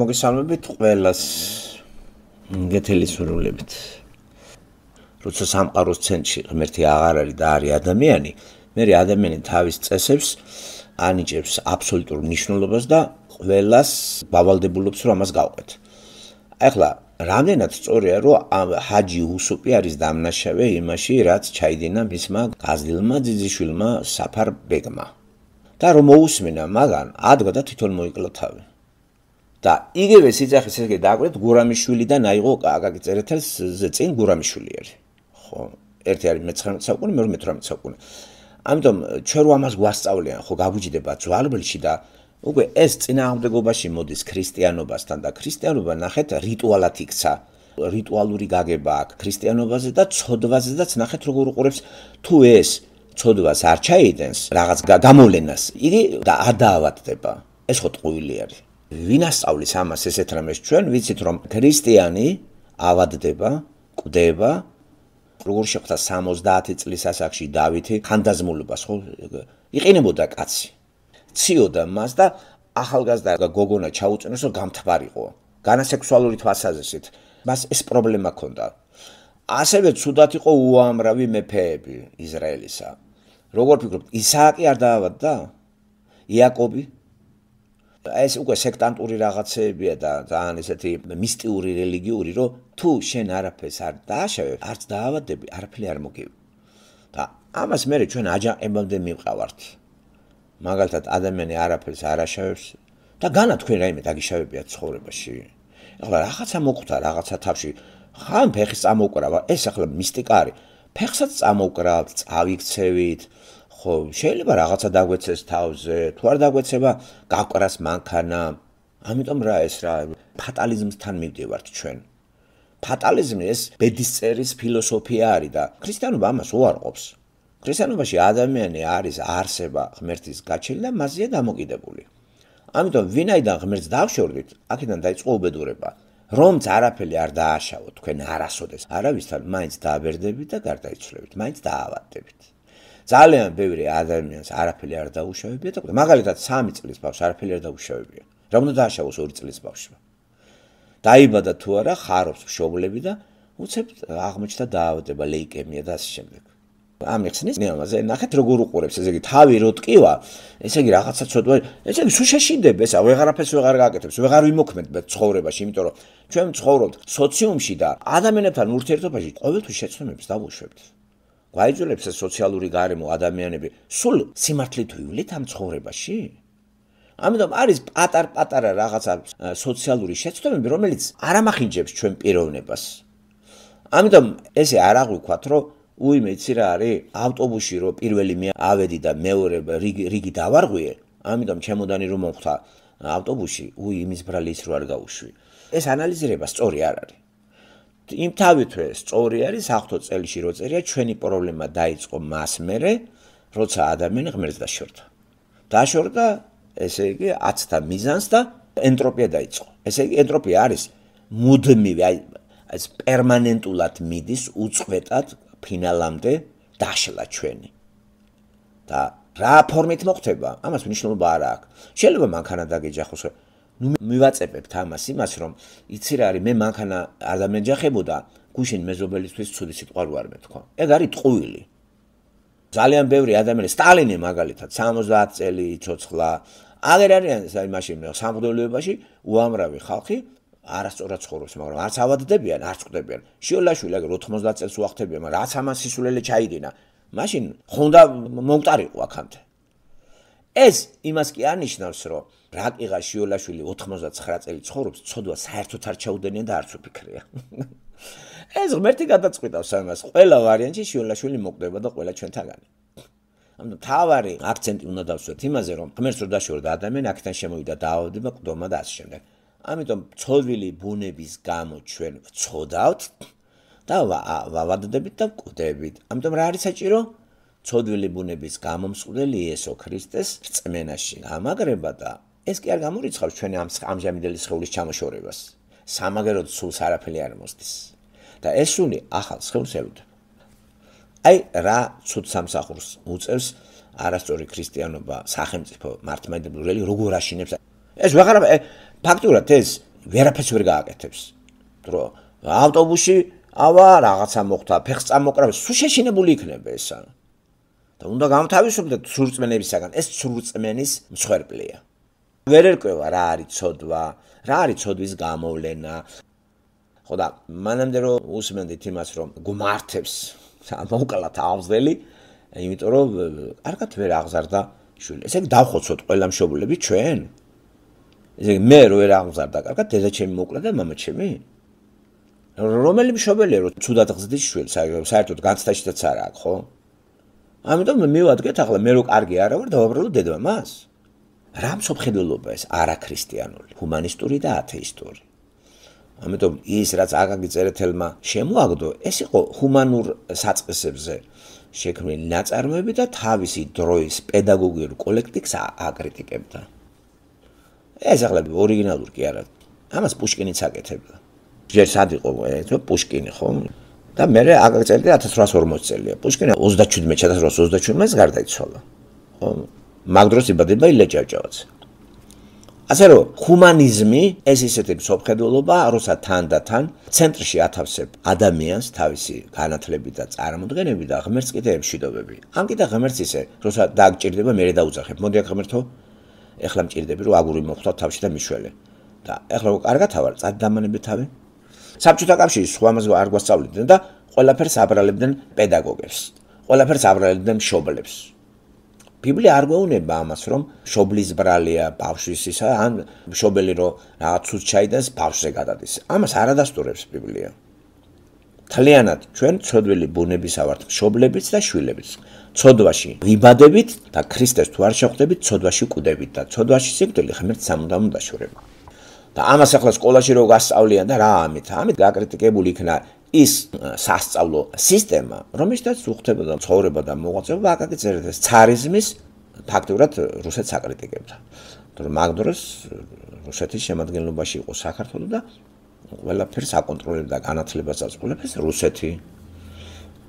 მოგესალმებით ყველას გეთელი სურვილებით. როცა სამყაროს ცენტრი ღმერთი აღარ არის და არის ადამიანი, მე რე ადამიანი თავის წესებს ანიჭებს აბსოლუტურ ნიშნულობას და ყველას ბავალდებულობს რომ ამას გავყვეთ. ახლა რამდენად სწორია რომ ჰაჯი უსუპი არის დამნაშავე იმაში რაც ჩაიდინა მისმა გაზილმა ძიძიშვილმა საფარ ბეგმა და რომ მოусმენა მაგან ადგა და თვითონ მოიკლო თავი და იგივე სიძახის ისე დააკვირდეთ გურამიშვილიდან აიღო აკაკი წერეთელს წინ გურამიშვილი არის ხო ერთი არის მე-19 საუკუნე მე-18 საუკუნე ამიტომ ჩვენ ამას გვასწავლიან ხო გაგუჭდება ძვალბლში და უკვე ეს წინააღმდეგობაში მოდის ქრისტიანობასთან და ქრისტიანობა ნახეთ რიტუალად იქცა რიტუალური გაგება აქ ქრისტიანობაზე და ცოდვაზე და ნახეთ როგორ უყურებს თუ ეს ცოდვას არ ჩაიდენს რაღაც გამოვლენას იგი და არ დაავადდება ეს ხო ტყუილი არის ვინასწავლის ამას ესეთ რამეს ჩვენ ვიცით რომ ქრისტიანი ავადდება, კვდება როგორ შეხვდა 70 წლის ასაკში დავითი ხანდაზმულობას ხო იყინებოდა კაცი ციოდა მას და ახალგაზრდა გოგონა ჩაუწნეს რომ გამთვარიყო განასექსუალური თვალსაზრისით მას ეს პრობლემა ჰქონდა ასევე ცუდათ იყო უამრავი მეფეები ისრაელისა როგორ ფიქრობთ ისააკი არ დაავადდა იაკობი ეს უკვე სექტანტური რაღაცეებია და ძალიან ესეთი მისტიური რელიგიური, რომ თუ შენ არაფერს არ დააშავებ, არც დაავადდები, არაფერი არ მოგივი. და ამას მე ჩვენ აჯანყებამდე მივყავართ. მაგალითად, ადამიანი არაფერს არ აშავებს და განა თქვენ რაიმე დაგიშავებია ცხოვრებაში. ახლა რაღაცა მოყვთა რაღაცა თავში. ხან ფეხს წამოკრავა, ეს ახლა მისტიკა არის. ფეხსაც წამოკრავთ, წავიქცევით, ხო, შეიძლება რაღაცა დაგვეცეს თავზე, თუ არ დაგვეცება, გაყრას მანქანა. ამიტომ რა ეს რა ფატალიზმთან მივდივართ ჩვენ. ფატალიზმი ეს ბედისწერის ფილოსოფია არის და ქრისტიანობა ამას უარყოფს. ქრისტიანობაში ადამიანი არის არსება ღმერთის გაჩენილი და მასზეა დამოკიდებული. ამიტომ ვინაიდან ღმერთს დავშორდით, აქედან დაიწყო უბედურება. რომც არაფერი არ დააშავო თქვენ არასოდეს, არავისთან მაინც დააბერდებით და გარდაიცვლებით, მაინც დაავადდებით. ძალიან ბევრი ადამიანს არაფერი არ დაუშავებია და მაგალითად 3 წლის ბავშვს არაფერი არ დაუშავებია. რა უნდა დააშავოს 2 წლის ბავშვმა? დაიბადა თუ არა ხარობს მშობლები და უცებ აღმოჩნდა დაავადება ლეიკემია და ასე შემდეგ. ამიხსნის ნიამაზე ნახეთ როგორ უყურებს, ესე იგი თავი რო ტკივა, ესე იგი რაღაცა ცოტა, ესე იგი სულ შეშინდება ესა, ვეღარაფერს ვეღარ გააკეთებს, ვეღარ ვიმოქმედებთ ცხოვრებაში, იმიტომ რომ ჩვენ ცხოვრობთ სოციუმში და ადამიანებთან ურთიერთობაში ყოველთვის შეცდომებს დავუშვებთ. გვაიძულებს ეს სოციალური გარემო ადამიანები სულ სიმართლით ვივლით ამ ცხოვრებაში? ამიტომ არის პატარ-პატარა რაღაცა სოციალური შეცდომები, რომელიც არამახინჯებს ჩვენ პიროვნებას. ამიტომ ესე არ აღვიქვათ, რომ უი მეცი რა არის? ავტობუსში რომ პირველი მე ავედი და მეორე რიგი რიგი დავარღვიე, ამიტომ ჩემოდანი რომ მომხვდა ავტობუსში, უი იმის ბრალის რო არ გავუშვი. ეს ანალიზირება სწორი არ არის. იმ თავითვე სწორი არის ახთო წელში როწერია ჩვენი პრობლემა დაიწყო მას მერე როცა ადამიანი ღმერთს დაშორდა დაშორდა ესე იგი 10-თან მიზანს და ენტროპია დაიწყო ესე იგი ენტროპია არის მუდმივი აი ეს პერმანენტულად მიდის უწყვეტად ფინალამდე დაშლა ჩვენი და რა ფორმით მოხდება ამას მნიშვნელობა არ აქვს შეიძლება მანქანა დაგეჯახოს ხო ნუ მივაწებებთ ამას იმას რომ იცი რა არის მე მანქანა არ დამეჯახებოდა გუშინ მეზობელისთვის ცივი სიტყვარ ვარ მე თქო ეგ არის ტყუილი ძალიან ბევრი ადამიანი სტალინე მაგალითად 70 წელი ცოცხლა აღარ არის აი მაშინ სამღვდელოებაში უამრავი ხალხი არასწორად ცხოვრობს მაგრამ არც ავადდებიან არც ხვდებიან შიოლაშვილი აგერ 90 წელს უახთებია მაგრამ რაც ამას სისულელე ჩაიდინა მაშინ ხონდა მომტარიყო აქამდე ეს იმას კი არნიშნავს რომ რაკიღა შიოლაშვილი 99 წელი ცხოვრობს, ცოდვა საერთოდ არ ჩაუდენია და არც უფიქრია. ეს ღმერთი გადაწყვიტავს ამას, ყველა ვარიანტი შიოლაშვილი მოკდება და ყველა ჩვენთანგანი. ანუ თავარი აქცენტი უნდა დავსვათ იმაზე, რომ ღმერთს რო დაშორდა ადამიანი, აქეთან შემოვიდა დაავადება, კვდომა და ასე შემდეგ. ამიტომ ცოდვილი ბუნების გამო ჩვენ ვცოდავთ და ვავადდებით და ვკვდებით. ამიტომ რა არის საჭირო? ცოდვილი ბუნების გამომსყრელი იესო ქრისტეს რწმენაში გამაგრება და ეს კი არ გამორიცხავს ჩვენი ამ ამჟამინდელი სხეულის ჩამოშორებას. სამაგეროდ სულ საერთფელი არ მოსდის. და ეს სული ახალ სხეულს ელოდება. აი რა ცუდ სამსახურს უწევს არასწორი ქრისტიანობა, სახელმწიფო მართმადებელი რელი როგორ აშინებს. ეს ვეღარა ფაქტურად ეს ვერაფერს ვერ გააკეთებს. დრო ავტობუსი ავა რაღაცა მოხდა, ფეხს წამოკრავ, სუშეშინებული იქნება ესა. და უნდა გამთავისუფლდეთ სრულწმენებისაგან. ეს სრულწმენის მსხვერპლია. ვერ ერკვევა რა არის ცოდვა, რა არის ცოდვის გამოვლენა. ხოდა მანამდე რომ უსმენდით იმას რომ გმართებს მოკლათ ამზელი, იმიტომ რომ კარგად ვერ აღზარდა შვილი. ესე იგი დავხოცოთ ყველა მშობლები ჩვენ. ესე იგი მე რო ვერ აღზარდა კარგად დედა ჩემი მოკლა და мама ჩემი. რომელი მშობელია რომ ცუდად ღზდის შვილს, საერთოდ განცდაშიც არა აქვს, ხო? ამიტომ მე მივადგეთ ახლა მე რო კარგი არა ვარ და ვაბრალო დედამას. რა მსოფლმხედველობა ეს არაქრისტიანული, ჰუმანი スト ური და ათეისტური. ამიტომ ის რაც აკაკი წერეთელმა შემოაგდო, ეს იყო ჰუმანურ საწესებზე შექმნილი ნაწარმოები და თავისი დროის პედაგოგიურ კოლექტივს აკრიტიკებდა. ეს აღლები ორიგინალური კი არა. ამას პუშკინიც აკეთებდა. ჯერ სად იყო ეს პუშკინი ხო? და მე რა აკაკი წერეთელი 1840 წელია. პუშკინი 37 1837-ს გარდაიცვალა. ხო? მაგდროს იბადება ილია ჭავჭავაც ასე რომ ჰუმანიზმი ეს ისეთი მსოფლმხედველობა როცა თან და თან ცენტრში ათავსებ ადამიანს თავისი განათლები და წარმოდგენები და ღმერთს კიდე ემშვიდობები ამ კიდე ღმერთს ისე როცა დააგჭირდება მე დაუძახებ მოდი აქ ღმერთო ეხლა მჭირდები რომ აგური მოხვდა თავში და მიშველე და ეხლა რო კარგად ავარ წად დამანები თავი საბჭოთა კავშირის სხვამას არ გვასწავლიდნენ და ყველაფერს აბრალებდნენ პედაგოგებს ყველაფერს აბრალებდნენ მშობლებს ბიბლია არ გვეუბნება ამას, რომ შობლის ბრალია ბავშვისისა, ან შობელი რო რაცუც ჩაიდას ბავშვზე გადადის. ამას არ ადასტურებს ბიბლია. თლიანად ჩვენ ცოდვილი ბუნების ავართ შობლებიც და შვილებიც. ცოდვაში ვიბადებით და ქრისტეს თუ არ შეხვდებით, ცოდვაში კვდებით და ცოდვაში სიკვდილი ღმერთს ამდან უნდა შორება. და ამას ახლა სკოლაში რო გასწავლიან და რა ამით? ამით გაკრიტიკებული იქნა ის სასწავლო სისტემა, რომელშიც უხდებოდა ცხოვრება და მოღვაწეობა აკაკი წერეთელის царიზმის ფაქტურად რუსეთს აკრიტიკებდა. მაგრამ მაგდროს რუსეთის შემადგენლობაში იყო საქართველო და ყველაფერს აკონტროლებდა განათლებას და ყველაფერს რუსეთი.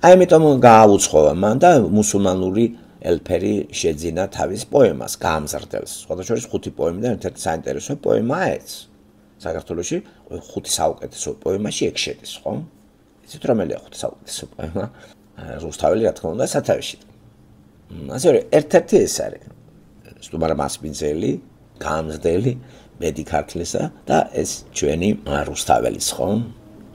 აი ამიტომ გააუცხოვა მან და მუსულმანური ელფერი შეძინა თავის პოემას გამზრდელს. სხვადასხვა ხუთი პოემიდან ერთ-ერთი საინტერესო პოემაა ეს. საქართველოში ხუთი საუკეთესო პოემაში ეკშედის, ხო? ისეთ რომელია ხუთ საუკეთესო პოემა რუსთაველი რა თქმა უნდა სათავეში ასე რომ ერთ-ერთი ეს არის სტუმარმას პინზელი გამზდელი მედი ქართლისა და ეს ჩვენი რუსთაველის ხო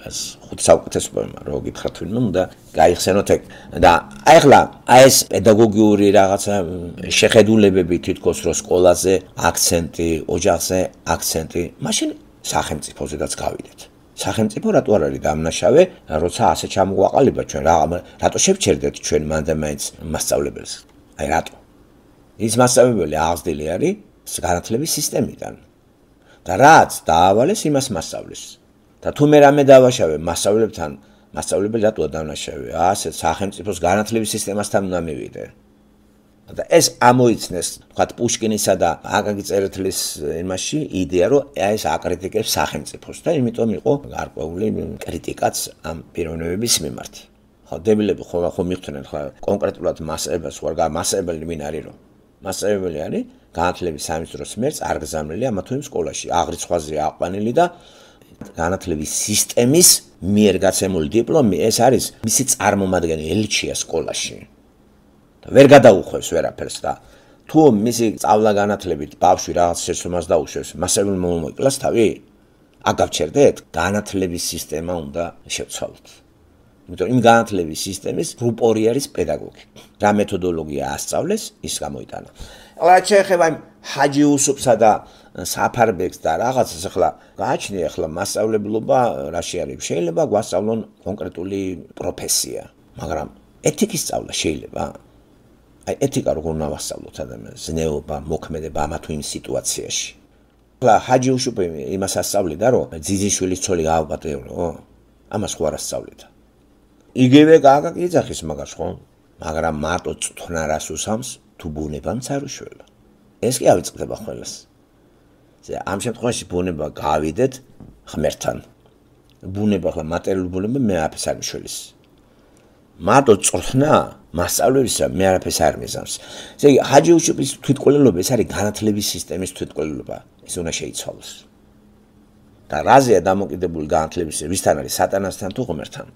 ეს ხუთ საუკეთესო პოემა რო გითხრათ ვინმე უნდა გაიხსენოთ ეგ და აი ახლა აი ეს პედაგოგიური რაღაცა შეხედულებები თითქოს რო სკოლაზე აქცენტი ოჯახზე აქცენტი მაშინ სახელმწიფოზედაც გავიდეთ სახელმწიფო რატო არ არის დამნაშავე, როცა ასე ჩამოვაყალიბა ჩვენ რა რატო შევჩერდეთ ჩვენ მანდამაინც მასშტაბებს? აი რატო? ის მასშტაბებელი აღზრდილი არის განათლების სისტემიდან. და რაც დაავალეს იმას მასშტაბს. და თუ მე რამე დავაშავე მასშტაბებთან მასშტაბებელი რატო დამნაშავე? ასე სახელმწიფოს განათლების სისტემასთან უნდა მივიდე. და ეს ამოიცნეს თქვა პუშკინისა და აკაკი წერეთლის იმაში იდეა რომ ეს აკრიტიკებს სახელმწიფოს და იმიტომ იყო გარკვეული კრიტიკაც ამ პიროვნებების მიმართ ხო დებილები ხო ხო მიხვდნენ ხო კონკრეტულად მასებას ხო რა მასებელი მინ არის რომ მასებელი არის განათლების სამინისტროს მიერ წარგზავნილია მათ თუმ სკოლაში აღრიცხვაზე აყვანილი და განათლების სისტემის მიერ გაცემული დიპლომი ეს არის მისი წარმომადგენელი ელჩია სკოლაში და ვერ გადაუხვევს ვერაფერს და თუ მისი წავლა განათლებით ბავშვი რაღაც შეცდომას დაუშვებს, მასევე მომოიკლას თავი? აგავჩერდეთ, განათლების სისტემა უნდა შევცვალოთ. იმიტომ რომ იმ განათლების სისტემის რუპორი არის პედაგოგი. რა მეთოდოლოგია ასწავლეს, ის გამოიტანა. ახლა შეიძლება იმ ჰაჯი უსუფსა და საფარბექს და რაღაცას ახლა გააჩნია ახლა მასშტაბლობა რაში არის შეიძლება გვასწავლონ კონკრეტული პროფესია მაგრამ ეთიკის სწავლა შეიძლება აი ეთიკა როგორ უნდა ვასწავლოთ ადამიანს ზნეობა მოქმედება ამა თუ იმ სიტუაციაში ლა ჰაჯი უშუპე იმას ასწავლიდა რომ ძიძიშვილის ცოლი გააპატიოო ამას ხوار ასწავლიდა იგივე კაკა კიძახის მაგას ხო მაგრამ მარტო წვნა რას უსამს თუ ბუნება მცარუშველა ეს კი ავიწყდება ხოლმეს ზე ამ შემთხვევაში ბუნება გავიდეთ ღმერთთან ბუნება ხა მატერიალური ბუნება მე აფსანიშვილის მარტო წვნაა მასწავლებისა მე არაფერს არ მეზავს. ესე იგი, ჰაჯიუშიპის თვითკვლელობა ეს არის განათლების სისტემის თვითკვლელობა. ეს უნდა შეიცვალოს. და რაზეა დამოკიდებული განათლების სისტემა? ვისთან არის? სატანასთან თუ ღმერთთან?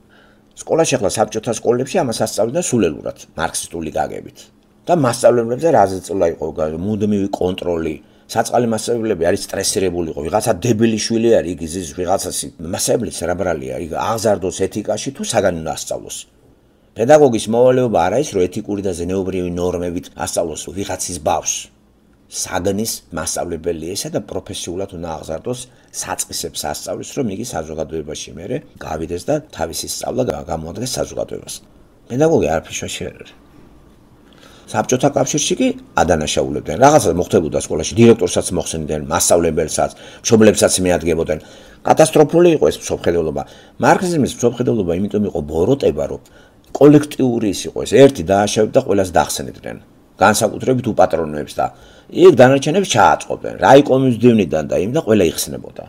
სკოლა შეხლა საბჭოთა სკოლებში ამას ასწავლიდნენ სულელურად, მარქსისტული გაგებით. და მასწავლებლებზე რაზე წולה იყო მუდმივი კონტროლი. საწალი მასწავლებლები არის სტრესირებული ხო? ვიღაცა დებილი შვილი არის, იგი ზის ვიღაცას მასწავლებელს რა ბრალია? იგი აღზარდოს ეთიკაში თუ საგანო ასწავლოს? პედაგოგის მოვალეობა არ არის რომ ეთიკური და ზნეობრივი ნორმებით ასწავლოს ვიღაცის ბავშვს საგნის მასშტაბებელი ესა და პროფესიულად უნდა აღზარდოს საწესებს ასწავლოს რომ იგი საზოგადოებაში მეરે გავიდეს და თავისი სწავლა გამოადგეს საზოგადოებას პედაგოგი არაფერში არ არის საბჭოთა კავშირში კი ადანაშაულებდნენ რაღაცა მოხდებოდა სკოლაში დირექტორსაც მოხსენდნენ მასშტაბებელსაც მშობლებსაც მეადგებოდნენ კატასტროფული იყო ეს მსოფლმხედველობა მარქსიზმის მსოფლმხედველობა იმიტომ იყო ბოროტება რომ კოლექტიური ის იყო ეს ერთი დააშავებ და ყველას დახსენებდნენ განსაკუთრებით უპატრონოებს და ერთ დანარჩენებს ჩააწყობდნენ რაი კომის დევნიდან და იმ და ყველა იხსნებოდა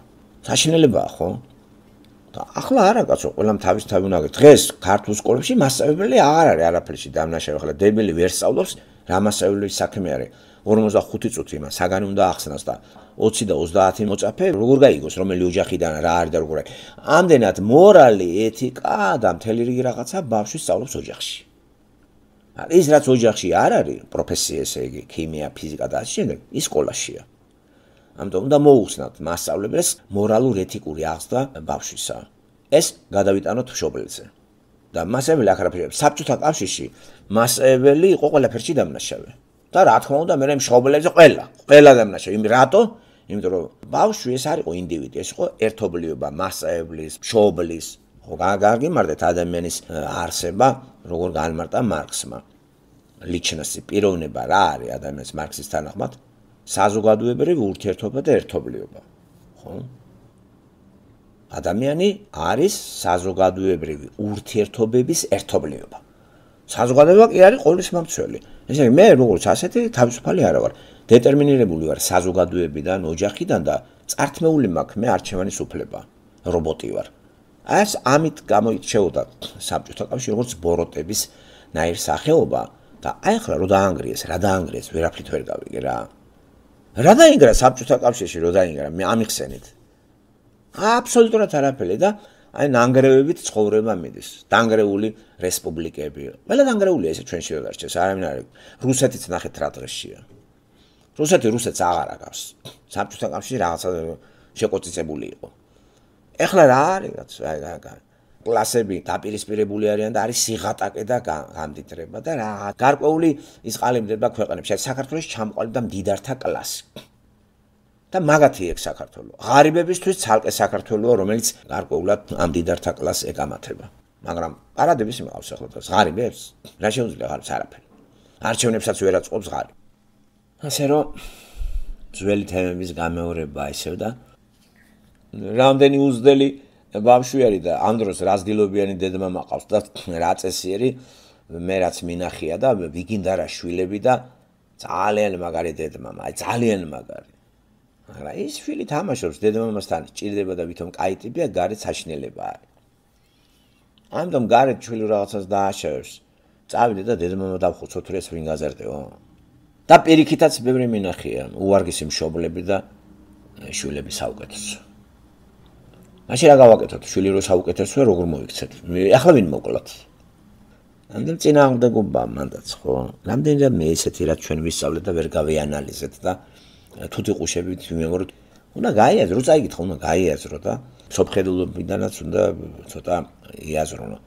საშინელებაა ხო და ახლა არა კაცო ყველამ თავის თავი უნდა დღეს ქართულ სკოლებში მასწავლებელი აღარ არის არაფერში დამნაშავე ხოლმე დებელი ვერ სწავლობს რა მასწავლებლის საქმე არის 45 წუთი მას საგანი უნდა ახსნას და 20 და 30 მოწაფე როგორ გაიგოს რომელი ოჯახიდან რა არის და როგორ არის ამდენად მორალი ეთიკა და მთელი რიგი რაღაცა ბავშვი სწავლობს ოჯახში ის რაც ოჯახში არ არის პროფესია ესე იგი ქიმია ფიზიკა და ასე შემდეგ ის სკოლაშია ამიტომ უნდა მოუხსნათ მასშტაბებს მორალურ ეთიკური აღზრდა ბავშვისა ეს გადავიტანოთ მშობლებზე და მასებელი ახალაფერი საბჭოთა კავშირში მასებელი იყო ყველა ფერში დამნაშავე და რა თქმა უნდა მე მშობლებზე ყველა ყველა დამნაშა იმ რატო იმიტომ რომ ბავშვი ეს არისო ინდივიდი ეს ხო ერთობლიობა მასაევლის მშობლის ხო გაგარგი მარდეთ ადამიანის არსება როგორ განმარტა მარქსმა ლიჩნასი პიროვნება რა არის ადამიანის მარქსის თანახმად საზოგადოებრივი ურთიერთობა და ერთობლიობა ხო ადამიანი არის საზოგადოებრივი ურთიერთობების ერთობლიობა საზოგადოება კი არის ყოველის მომცველი. ესე იგი მე როგორც ასეთი თავისუფალი არა ვარ. დეტერმინირებული ვარ საზოგადოებიდან, ოჯახიდან და წართმეული მაქვს მე არჩევანის უფლება. რობოტი ვარ. ეს ამით გამოიჩეოდა საბჭოთა კავშირში როგორც ბოროტების ნაირ სახეობა და აი ახლა რო დაანგრიეს, რა დაანგრიეს, ვერაფრით ვერ გავიგე რა. რა დაინგრა საბჭოთა კავშირში რო დაინგრა, მე ამიხსენით. აბსოლუტურად არაფერი და აი ნანგრევებით ცხოვრება მიდის. დანგრეული რესპუბლიკებია. ყველა დანგრეულია ესე ჩვენში აღარ ჩეს, არამედ არის. რუსეთიც ნახეთ რა დღესია. რუსეთი რუსეთს აღარ აკავს. საბჭოთა კავშირი რაღაცა შეკოწიცებული იყო. ეხლა რა არის? აი რა კლასები დაპირისპირებული არიან და არის სიღატაკე და გამდიდრება და რა გარკვეული ის ყალიბდება ქვეყნებში. აი საქართველოს ჩამყალიბდა მდიდართა კლასი. და მაგათი ეგ საქართველო. ღარიბებისთვის ცალკე საქართველოა, რომელიც გარკვეულად ამ დიდართა კლასს ეკამათება. მაგრამ პარადებს იმავს ახლა და ღარიბებს რა შეუძლია ღარს არაფერი. არჩევნებსაც ვერაცყობს ღარი. ასე რომ ძველი თემების გამეორება ისევ და რამდენი უძველი ბავშვი არის და ამ დროს რა ძილობიანი დედმამა ყავს და რა წესიერი მე რაც მინახია და ვიგინდა რა შვილები და ძალიან მაგარი დედმამა, აი ძალიან მაგარი. აღარა ის შვილი თამაშობს დედამამასთან ჭირდება და ვითომ კაი ტიპია გარეთ საშნელება არის ამდენ გარეთ შვილი რაღაცას დააშევს წავიდე და დედამამა დახოცო თუ ეს ვინ გაზარდეო და პირიქითაც ბევრი მინახია უარგისი მშობლები და შვილები საუკეთესო მაშინ რა გავაკეთოთ შვილი რო საუკეთესოა როგორ მოიქცეთ ახლა ვინ მოკლათ ამდენ წინააღმდეგობა მანდაც ხო ამდენ რა მე ესეთი რა ჩვენ ვისწავლეთ და ვერ გავეანალიზეთ და თუთი ყუშები მეორე უნდა გაიაზრო წაიგითხო უნდა გაიაზრო და სოფხედულობიდანაც უნდა ცოტა იაზრონო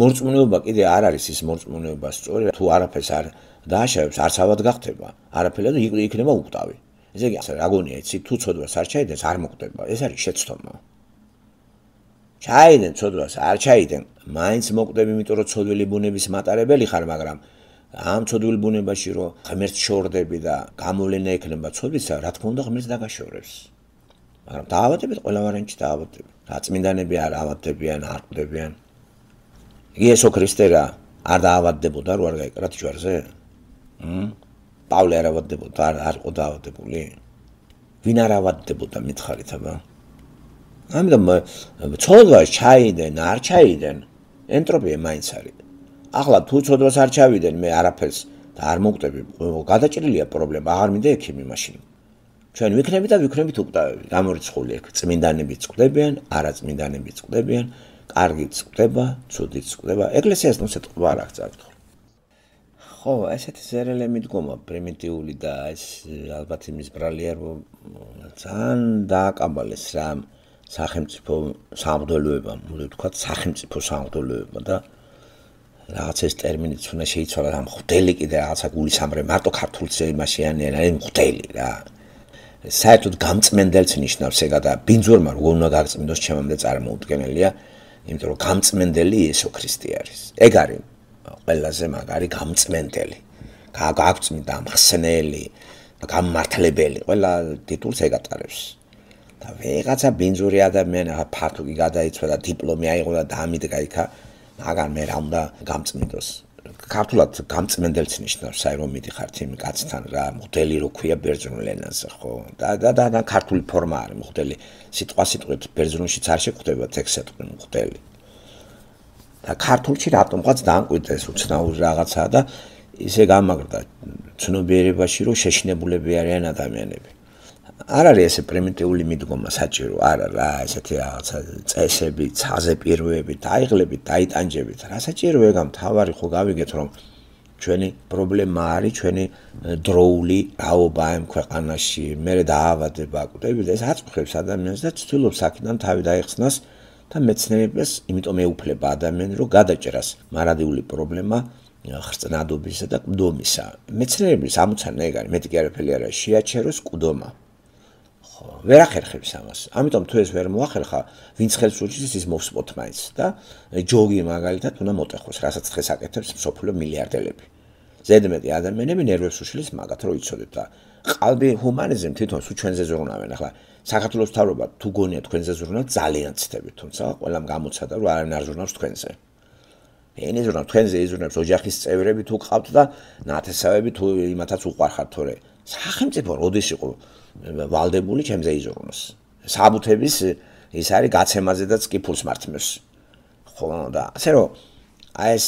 მორწმუნეობა კიდე არ არის ის მორწმუნეობა სწორი თუ არაფერს არ დააშავებს არ სავად გახდება არაფერად იქნება უკტავი ესე იგი რაგონია იცი თუ ცოდვას არ ჩაიდენს არ მოკვდება ეს არის შეცდომა ჩაიდენ ცოდვას არ ჩაიდენ მაინც მოკვდები იმიტომ რომ ცოდველი ბუნების მატარებელი ხარ მაგრამ ამ ცოდვილ ბუნებაში რო ღმერთ შორდები და გამოვლენა ექნება ცოდვისა, რა თქმა უნდა ღმერთს დაგაშორებს. მაგრამ დაავადებით ყველა ვარენჩი დაავადებით. რა წმინდანები არ ავადდებიან, არ ყდებიან. იესო ქრისტე რა არ დაავადდებოდა რო არ გაეკრა ჯვარზე? მ? პავლე არ ავადდებოდა, არ ყო დაავადებული? ვინ არ ავადდებოდა მითხარით აბა? ამიტომ ცოდვა ჩაიდენ, არ ჩაიდენ, ენტროპია მაინც არის. ახლა თუ ცოდვას არ ჩავიდენ მე არაფერს და არ მოგვდები გადაჭრილია პრობლემა აღარ მინდა ექიმი მაშინ ჩვენ ვიქნები და ვიქნებით უკდავები გამორიცხული ეგ წმინდანები წკდებიან არა წმინდანები წკდებიან კარგი წკდება ცუდი წკდება ეკლესიას ნუ შეტყობა არ აღწევთ ხო ესეთი ზერელე მიდგომა პრიმიტიული და ეს ალბათ იმის ბრალია რომ ძალიან დააკაბალეს რა სახელმწიფო სამღდელოება, მოდი ვთქვა, სახელმწიფო სამღდელოება და რაღაც ეს ტერმინიც უნდა შეიცვალა რა მხდელი კიდე რაღაცა გულისამრე მარტო ქართულს იმაში ანერა ეს მხდელი რა საერთოდ გამწმენდელს ნიშნავს ეგადა ბინძურმა რო უნდა გაგწმინდოს ჩემამდე წარმოუდგენელია იმიტომ რომ გამწმენდელი ესო ქრისტე არის ეგ არის ყველაზე მაგარი გამწმენდელი გააგწმინდა მხსნელი გამმართლებელი ყველა ტიტულს ეგ ატარებს და ვეღაცა ბინძური ადამიანი ფათუკი გადაიცვა და დიპლომი აიღო და დამიდგა იქა მაგრამ მე რა უნდა გამწმინდოს ქართულად გამწმენდელც ნიშნავს საერთოდ რომ მიდიხართ იმ კაცთან რა მღდელი რო ქვია ბერძნულ ენაზე ხო და და და და ქართული ფორმა არის მღდელი სიტყვა სიტყვით ბერძნულშიც არ შეგხვდება ტექსტად მღდელი და ქართულში რატომ ყაც დაანკვიდეს უცნაურ რაღაცა და ისე გამაგრდა ცნობიერებაში რომ შეშინებულები არიან ადამიანები არ არის ესე პრიმიტიული მიდგომა საჭირო არა რა ესეთი რაღაცა წესები ცაზე პირვეები დაიღლები დაიტანჯებით რა საჭიროა გამთავარი ხო გავიგეთ რომ ჩვენი პრობლემა არის ჩვენი დროული რაობა ამ ქვეყანაში მეરે დაავადება აკუტები ეს აწუხებს ადამიანს და ცდილობს აქედან თავი დაიხსნას და მეცნიერებს იმიტომ ეუფლება ადამიანს რომ გადაჭრას მარადიული პრობლემა ხრწნადობისა და კვდომისა მეცნიერების ამოცანა ეგ არის მეტი კი არაფერი არა შეაჩეროს კვდომა ხო ვერ ახერხებს ამას ამიტომ თუ ეს ვერ მოახერხა ვინც ხელს უჭირს ის მოვსპოთ მაინც და ჯოგი მაგალითად უნდა მოტეხოს რასაც დღეს აკეთებს სოფლო მილიარდელები ზედმეტი ადამიანები ნერვებს უშლის მაგათ რომ იცოდეთ და ყალბი ჰუმანიზმი თვითონ სულ ჩვენზე ზრუნავენ ახლა საქართველოს თავობა თუ გონია თქვენზე ზრუნავთ ძალიან ცდებით თუმცა ყველამ გამოცადა რომ არანარ ზრუნავს თქვენზე ენი ზრუნავს თქვენზე ზრუნავს ოჯახის წევრები თუ ყავთ და ნათესავები თუ იმათაც უყარხართ თორე სახელმწიფო როდის იყო ვალდებული ჩემზე იზრუნოს. საბუთების ის არის გაცემაზე და წკიფულს მართმევს. ხო და ასე რომ აი ეს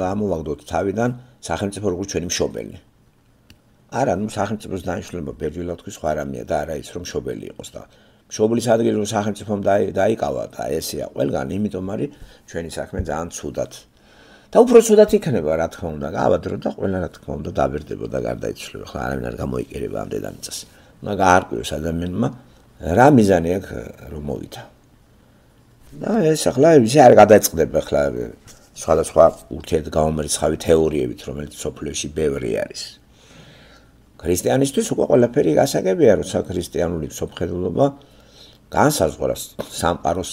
დამოვაგდოთ თავიდან სახელმწიფო როგორ ჩვენი მშობელი. არა, ნუ სახელმწიფოს დანიშნულება ბერძილა თქვის ხო არამია და არა ის რომ მშობელი იყოს და მშობლის ადგილზე რომ სახელმწიფომ დაიკავა და ესეა ყველგან, იმიტომ არის ჩვენი საქმე ძალიან ცუდად. და უფრო ცუდად იქნება რა თქმა უნდა, გავადრო და ყველა რა თქმა უნდა დაბერდება და გარდაიცვლება. ხო არამინარ გამოიკერება ამდენად წეს. უნდა გაარკვიოს ადამიანმა რა მიზანი აქვს რომ მოვიდა. და ეს ახლა ისე არ გადაიწყდება ახლა სხვადასხვა ურთიერთ გამომრიცხავი თეორიებით რომელიც სოფლიოში ბევრი არის. ქრისტიანისტვის უკვე ყველაფერი გასაგებია როცა ქრისტიანული სოფხედულობა განსაზღვრავს სამყაროს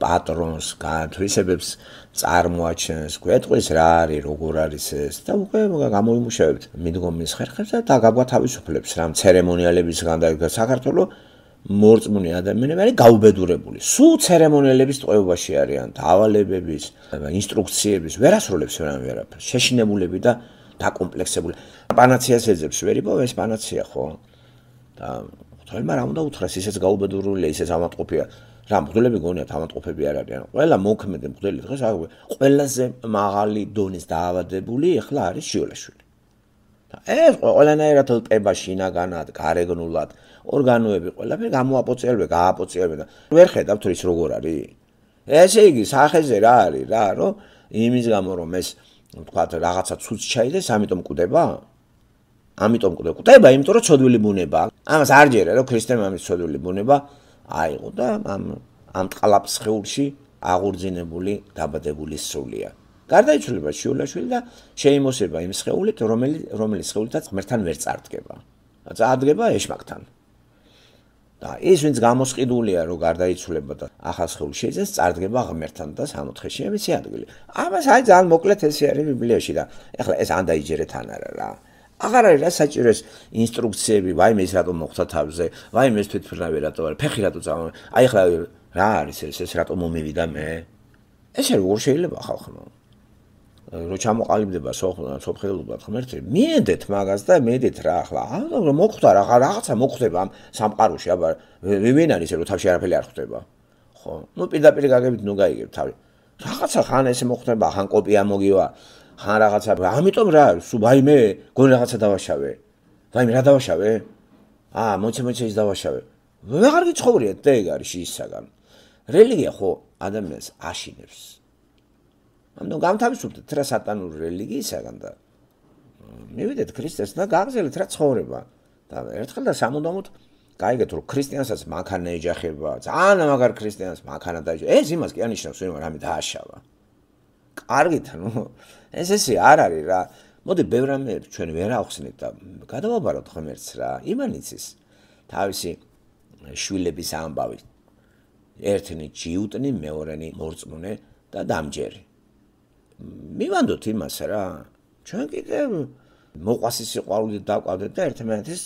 პატრონს განთვისებებს წარმოაჩენს გვეტყვის რა არის როგორ არის ეს და უკვე გამოიმუშავებთ მიდგომის ხერხებს და დაგაბვა თავისუფლებს რა ცერემონიალებისგან და საქართველოს მორწმუნე ადამიანები არის გაუბედურებული. სულ ცერემონიალების წყობაში არიან, დავალებების, ინსტრუქციების, ვერასრულებს ვერან ვერაფერს. შეშინებულები და დაკომპლექსებული. პანაციას ეძებს, ვერი ბო, ეს პანაცია ხო? და ხოლმე რა უნდა უთხრას, ისეც გაუბედურულია, ისეც ამათყოფია. რა მგვდელები გონიათ ამატყოფები არ არის ანუ ყველა მოქმედი მგვდელი დღეს აღვე ყველაზე მაღალი დონის დაავადებული ეხლა არის შიოლაშვილი და ეს ყველანაირად ტება შინაგანად გარეგნულად ორგანოები ყველაფერი გამოაპოწიერებ გააპოწიერებ და ვერ ხედავ თუ ის როგორ არის ესე იგი სახეზე რა არის რა რომ იმის გამო რომ ეს ვთქვათ რაღაცა ცუც ჩაიდეს ამიტომ კვდება ამიტომ კვდება იმიტომ რომ ცოდვილი ბუნება ამას არ ჯერა რომ ქრისტემ ამის ცოდვილი ბუნება აიღო და ამ ამ ტყალაბს ხეულში აღურძინებული დაბადებული სულია. გარდაიცვლება შეულაშვილი და შეიმოსება იმ სხეულით, რომელიც რომელიც სხეულითაც ღმერთთან ვერ წარდგება. წარდგება ეშმაკთან. და ეს ვინც გამოსყიდულია, რომ გარდაიცვლება და ახალ სხეულში შეძეს, წარდგება ღმერთთან და სამოთხეში ამის ადგილი. ამას აი ძალიან მოკლედ ესე არის ბიბლიაში და ეხლა ეს ან დაიჯერეთ ან არა რა. აღარ არის რა საჭიროს ინსტრუქციები, ვაიმე ეს რატომ მოხდა თავზე, ვაიმე ეს თვითფრინავი რატომ არის, ფეხი რატომ წამო. აი ხლა რა არის ეს ეს რატომ მომივიდა მე? ეს როგორ შეიძლება ხალხო? რო ჩამოყალიბდება სოფხელობა ხმერთი, მიედეთ მაგას და მედეთ რა ახლა. ანუ მოხდა რა რაღაცა მოხდება ამ სამყაროში, აბა ვინ არის ეს რო თავში არაფერი არ ხდება. ხო, ну პირდაპირ გაგებით ნუ გაიგებ თავი. რაღაცა ხან ესე მოხდება, ხან კოპია მოგივა. ხან რაღაცა ამიტომ რა სულ აი მე გონი რაღაცა დავაშავე აი მე რა დავაშავე აა მოცე მოცე ის დავაშავე აღარ გიცხოვრია დეგ არის ისაგან რელიგია ხო ადამიანს აშინებს ანუ გამთავისუფლდეთ რა სატანური რელიგიისაგან და მივიდეთ ქრისტეს და გააგზელეთ რა ცხოვრება და ერთხელ და სამუდამოდ გაიგეთ რომ ქრისტიანსაც მანქანა ეჯახება ძალიან მაგარ ქრისტიანს მანქანა დაეჯახება ეს იმას კი არ ნიშნავს ვინმე რამე დააშავა კარგით ანუ ეს ესე არ არის რა. მოდი ბევრამე ჩვენ ვერ ახსნით და გადავაბაროთ ხმერც რა. იმანიცის თავისი შვილების ამბავი. ერთნი ჯიუტნი, მეორენი მორწმუნე და დამჯერი. მივანდოთ იმას რა. ჩვენ კიდე მოყვასი სიყვარული დაკავდეთ და ერთმანეთის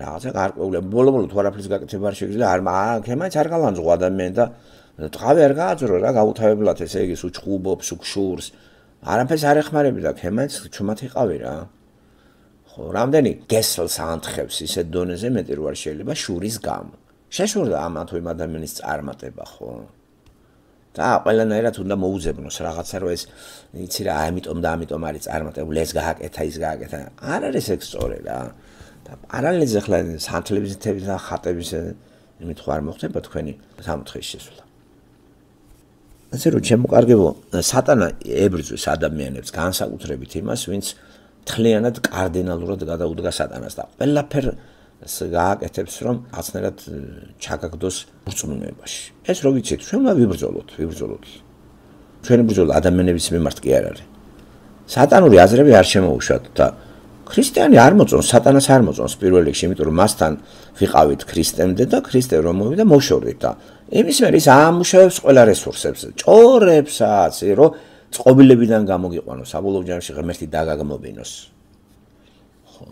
რაღაცა გარკვეულე ბოლომოლო თუ არაფრის გაკეთება არ შეგვიძლია არ მაქემაც არ გალანძღო ადამიანი და ტყავი არ გააძრო რა გაუთავებლად ესე იგი სუჩხუბობს, უკშურს, არაფერს არ ეხმარებოდა ქემენს ჩუმათი ყავი რა ხო რამდენი გესელს ანთხებს ისე დონეზე მეტი რო არ შეიძლება შურის გამ შეშურდა ამ თუ იმ ადამიანის წარმატება ხო და ყველანაირად უნდა მოუძებნოს რაღაცა რომ ეს იცი რა ამიტომ და ამიტომ არის წარმატებული ეს გააკეთა ის გააკეთა არ არის ეგ სწორი რა და პარალელზე ხლა სანთლებს თებს და ხატებს იმით ხარ მოხდება თქვენი სამთხის შესვლა ასე რომ შემოკარგებო სატანა ებრძვის ადამიანებს განსაკუთრებით იმას ვინც თლიანად კარდინალურად გადაუდგა სატანას და ყველაფერ გააკეთებს რომ აცნერად ჩაგაგდოს ბრწმუნებაში ეს რო ვიცით ჩვენ უნდა ვიბრძოლოთ ვიბრძოლოთ ჩვენი ბრძოლა ადამიანების მიმართ კი არ არის სატანური აზრები არ შემოუშვათ და ქრისტიანი არ მოწონს, სატანას არ მოწონს პირველ რიგში, იმიტომ რომ მასთან ვიყავით ქრისტემდე და ქრისტე რომ მოვიდა მოშორდით და იმის მერე ის ამუშავებს ყველა რესურსებს, ჭორებსაც, რომ წყობილებიდან გამოგიყვანოს, საბოლოო ჯამში ღმერთი დაგაგმობინოს. ხო.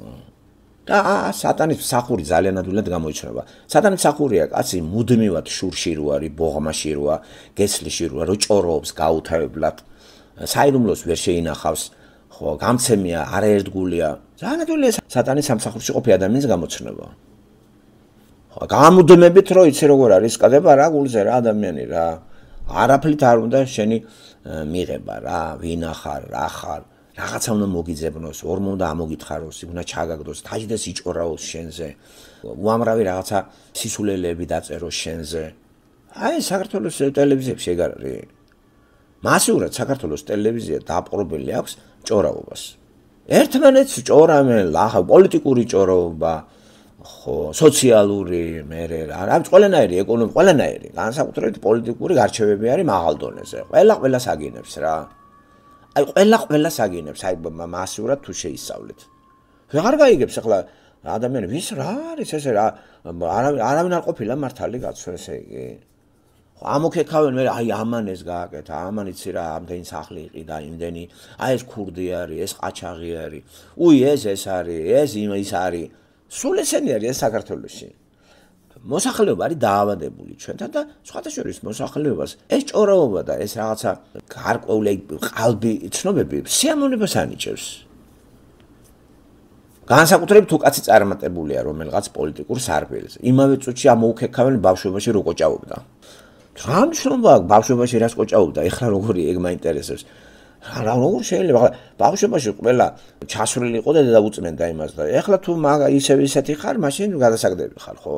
და სატანის სახური ძალიან ადვილად გამოიჩნევა. სატანის სახურია, კაცი მუდმივად შურში როარი, ბოღმაში როა, გესლიში როა, რო ჭოროობს, გაუთავებლად, საიდუმლოს ვერ შეინახავს. ხო გამცემია არაერთგულია ზანატული სატანის სამსახურში ყოფი ადამიანის გამოცნობა ხო გამუდმებით რო იცი როგორ არის კადება რა გულზე რა ადამიანი რა არაფრით არ უნდა შენი მიღება რა ვინ ახარ რა ხარ რაღაცა უნდა მოგიძებნოს ორმონდა ამოგითხაროს უნდა ჩაგაგდოს თაჯდეს იჭორაოს შენზე უამრავი რაღაცა სისულელეები დაწეროს შენზე აი საქართველოს ტელევიზიაში ეგ არის მასიურად საქართველოს ტელევიზია დაპყრობილი აქვს ჭორაობას. ერთმანეთს ჭორამენ, ახლა პოლიტიკური ჭორაობა, ხო, სოციალური, მე რე რა, რა ყველანაირი ეკონომი, ყველანაირი, განსაკუთრებით პოლიტიკური გარჩევები არის მაღალ დონეზე. ყველა ყველა საგინებს რა. აი ყველა ყველა საგინებს, აი მასიურად თუ შეისწავლეთ. ვეღარ გაიგებს ახლა ადამიანები, ვის რა არის ესე რა? არავინ არ ყოფილა მართალი გაცვლა ესე იგი. ამოქეკავენ მე აი ამანეს გააკეთა ამანიცი რა ამდენი სახლი იყიდა იმდენი აი ეს ქურდი არის ეს ყაჩაღი არის უი ეს ეს არის ეს ის არის სულ ესენი არის საქართველოსი მოსახლეობა არის დაავადებული ჩვენთან და სხვადასხვაის მოსახლეობას ეს ჭორაობა და ეს რაღაცა გარკვეული ყალბი ცნობები სიამონებას ანიჭებს განსაკუთრებით უკაცი წარმატებულია რომელღაც პოლიტიკურ სარბელზე. იმავე წუთში ამოუქეკავენ ბავშვობაში როკოჭაობდა. რამ შრომა აქვს ბავშვებაში რას ყოჭაობდა ეხლა როგორი ეგ მაინტერესებს რა როგორ შეიძლება ახლა ბავშვებაში ყველა ჩასვლილი იყო და დაუწმენდა იმას და ეხლა თუ მაგ ისევ ისეთი ხარ მაშინ გადასაგდები ხარ ხო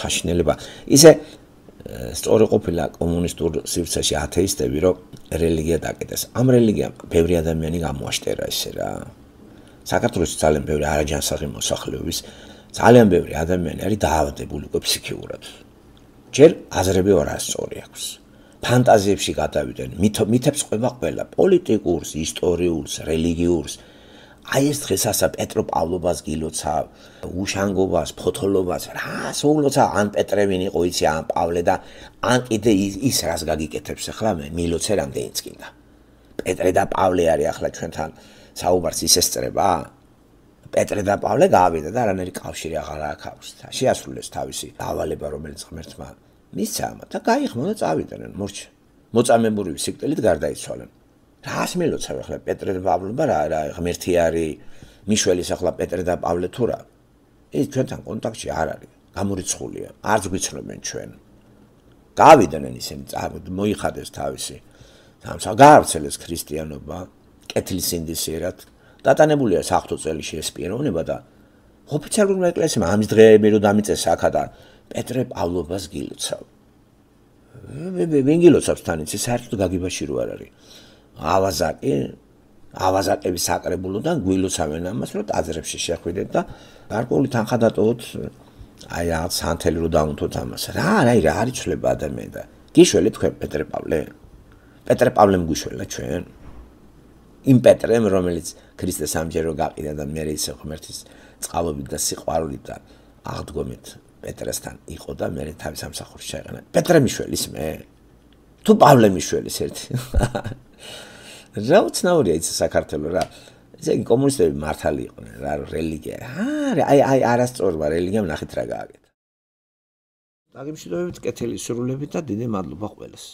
საშინელება ისე სწორი ყოფილა კომუნისტურ სივრცეში ათეისტები რომ რელიგია დაკეტეს ამ რელიგიამ ბევრი ადამიანი გამოაშტერა ისე რა საქართველოს ძალიან ბევრი არაჯანსაღი მოსახლეობის ძალიან ბევრი ადამიანი არის დაავადებული უკვე ფსიქიურად ჯერ აზრები ორასწორი აქვს. ფანტაზიებში გადავიდნენ, მითებს ყובה ყველა, პოლიტიკურს, ისტორიულს, რელიგიურს. აი ეს დღესაც პეტრო პავლობას გილოცა, უშანგობას, ფოთოლობას, რას უნდა ან პეტრევინი ყო იცი ან პავლე და ან კიდე ის რას გაგიკეთებს ახლა მე მილოცე რამდენიც კიდა. პეტრე და პავლე არის ახლა ჩვენთან საუბარს ის ესწრება? პეტრე და პავლე გავიდა და რანერი კავშირი აღარა აქვს. შეასრულეს თავისი დავალება რომელიც ღმერთმა მისცა და გაიხმონა წავიდნენ მორჩ მოწამებული სიკტელით გარდაიცვალნენ რას მელოცავ ახლა პეტრე და პავლე რა რა ღმერთი არის მიშველის ახლა პეტრე და პავლე თუ რა ის ჩვენთან კონტაქტში არ არის გამურიცხულია არ ზგვიცნობენ ჩვენ გავიდნენ ისინი მოიხადეს თავისი სამსა გაავრცელეს ქრისტიანობა კეთილის ინდისერად დატანებულია საფთო წელი შეესპიროვნება და ოფიციალურ ეკლესიამ ამის დღეები რომ დამიწესა ახადა პეტრე პავლობას გილოცავ. მე მე გილოცავს თან იცი საერთოდ გაგებაში რო არ არის. ავაზაკი ავაზაკების საკრებულოდან გილოცავენ ამას რომ აძრებში შეხვიდეთ და გარკვეული თანხა დატოვოთ აი რაღაც სანთელი რო დაუნთოთ ამას. რა არის რა არის ცლება ადამიანთან. გიშველი თქვენ პეტრე პავლე? პეტრე პავლემ გიშველა ჩვენ? იმ პეტრემ რომელიც ქრისტეს ამჯერო გაყიდა და მე ის ღმერთის წყალობით და სიყვარულით და აღდგომით პეტრესთან იყო და მე თავის სამსახურში შეეყანა. პეტრე მიშველის მე. თუ პავლე მიშველის ერთი. რაც ნაურია ის საქართველოს რა. ესე იგი კომუნისტები მართალი იყვნენ რა რელიგია. აი აი აი არასწორია რელიგია ნახეთ რა გააკეთა. დაგიმშვიდობებით კეთილი სრულებით და დიდი მადლობა ყველას.